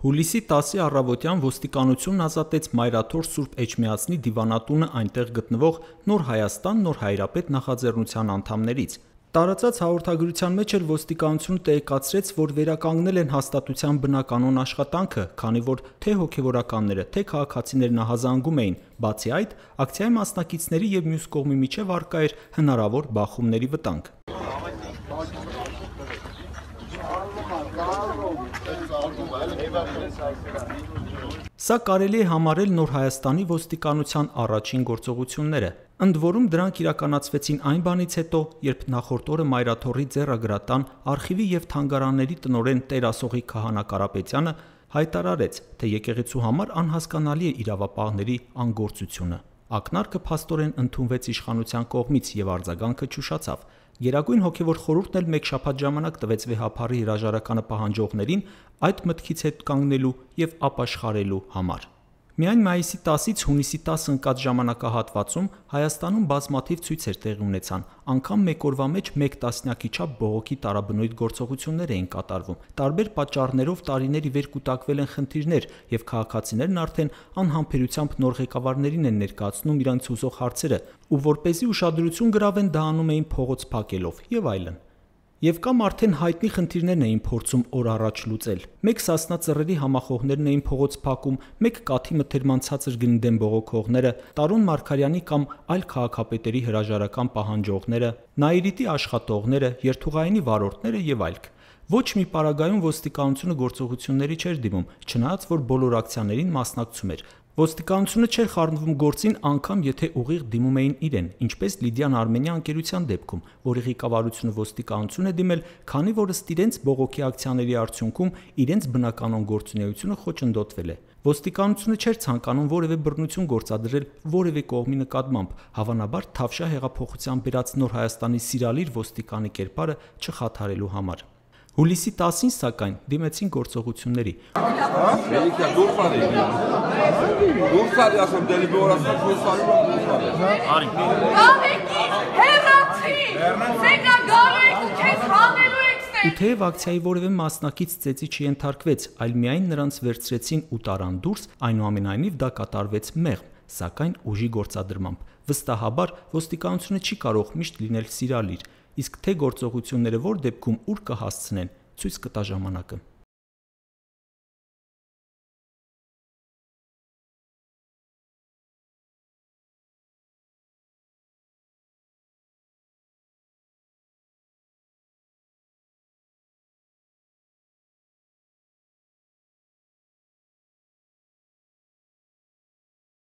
Հուլիսի 10-ի առավոտյան ոստիկանությունն ազատեց Մայրաթոր Սուրբ Էջմիածնի դիվանատունը այնտեղ գտնվող Նոր Հայաստան Նոր Հայրապետ նախաձեռնության անդամներից։ Տարածած հաղորդագրության մեջ էլ ոստիկանությունը տեղեկացրեց, որ վերականգնել են հաստատության բնականոն աշխատանքը, քանի որ թե հոգևորականները, թե քաղաքացիներն ահազանգում էին։ Բացի այդ, ակցիայի մասնակիցների եւ մյուս կողմի միջև արկա էր հնարավոր բախումների վտանգ։ Սա կարելի է համարել Նոր Հայաստանի ոստիկանության առաջին գործողությունները։ Ընդ որում դրանք իրականացվեցին այն բանից հետո, երբ նախորդ օրը Մայրաթորի ձեռագրատան արխիվի եւ թանգարանների տնորեն Տեր Ասողի Քահանա հայտարարեց, թե եկեղեցու համար անհասկանալի է իրավապահների անգործությունը։ Ակնարկը փաստորեն ընդունվեց իշխանության կողմից եւ արձագանքը ճուշացավ։ Գերագույն հոգևոր խորհուրդն էլ մեկ շաբաթ ժամանակ տվեց վեհապարի հրաժարականը պահանջողներին այդ մտքից հետ կանգնելու եւ ապաշխարելու համար։ Միայն մայիսի 10-ից հունիսի 10-ը ընկած ժամանակահատվածում Հայաստանում բազմաթիվ ցույցեր տեղի ունեցան, անգամ մեկ օրվա մեջ 1 տասնյակի չափ բողոքի տարաբնույթ գործողություններ էին կատարվում։ Տարբեր պատճառներով տարիների վեր կուտակվել են խնդիրներ, եւ քաղաքացիներն արդեն անհամբերությամբ նոր ղեկավարներին են ներկայացնում իրենց հուզող հարցերը, ու որ เป զի ուշադրություն գրավեն դա անում էին փողոց փակելով եւ այլն։ Եվ կամ արդեն հայտնի խնդիրներն էին փորձում օր առաջ լուծել։ Մեկ Սասնա ծռերի համախոհներն էին փողոց փակում, մեկ կաթի մթերման ցածր գնդեմ բողոքողները, Տարուն Մարգարյանի կամ այլ քաղաքապետերի հրաժարական պահանջողները, Նայիրիտի աշխատողները, երթուղայինի վարորդները եւ այլք։ Ոչ մի պարագայում ոստիկանությունը գործողությունների չէր դիմում, չնայած որ բոլոր ակցիաներին մասնակցում էր։ Ոստիկանությունը չէր խառնվում գործին, անգամ եթե ուղիղ դիմում էին իրեն, ինչպես Լիդիան Արմենյան ընկերության դեպքում, որի ղեկավարությունը ոստիկանություն է դիմել, քանի որ ըստ իրենց բողոքի ակցիաների արդյունքում իրենց բնականոն գործունեությունը խոչընդոտվել է։ Ոստիկանությունը չէր ցանկանում որևէ բռնություն գործադրել որևէ կողմի նկատմամբ, հավանաբար Թավշյա հեղափոխության բերած նոր Հայաստանի սիրալիր ոստիկանի կերպարը չխաթարելու համար։ Հուլիսի 10-ին, սակայն, դիմեցին գործողությունների։ Մելիքա դուրս արի։ Դուրս արի, ասեմ, դելի բորացած դուրս արի, դուրս արի։ Արի։ Կամեկից հեռացի։ Ձեգա գալու եք ու քեզ հանելու եք ստեղ։ Ու թեև ակցիայի որևէ մասնակից ծեծի չընթարկվեց, այլ միայն նրանց վերցրեցին ու տարան դուրս, այնուամենայնիվ դա կատարվեց մեղմ սակայն ուժի գործադրմամբ վստահաբար ոստիկանությունը չի կարող միշտ լինել սիրալիր իսկ թե գործողությունները որ դեպքում ուր կհասցնեն ցույց կտա ժամանակը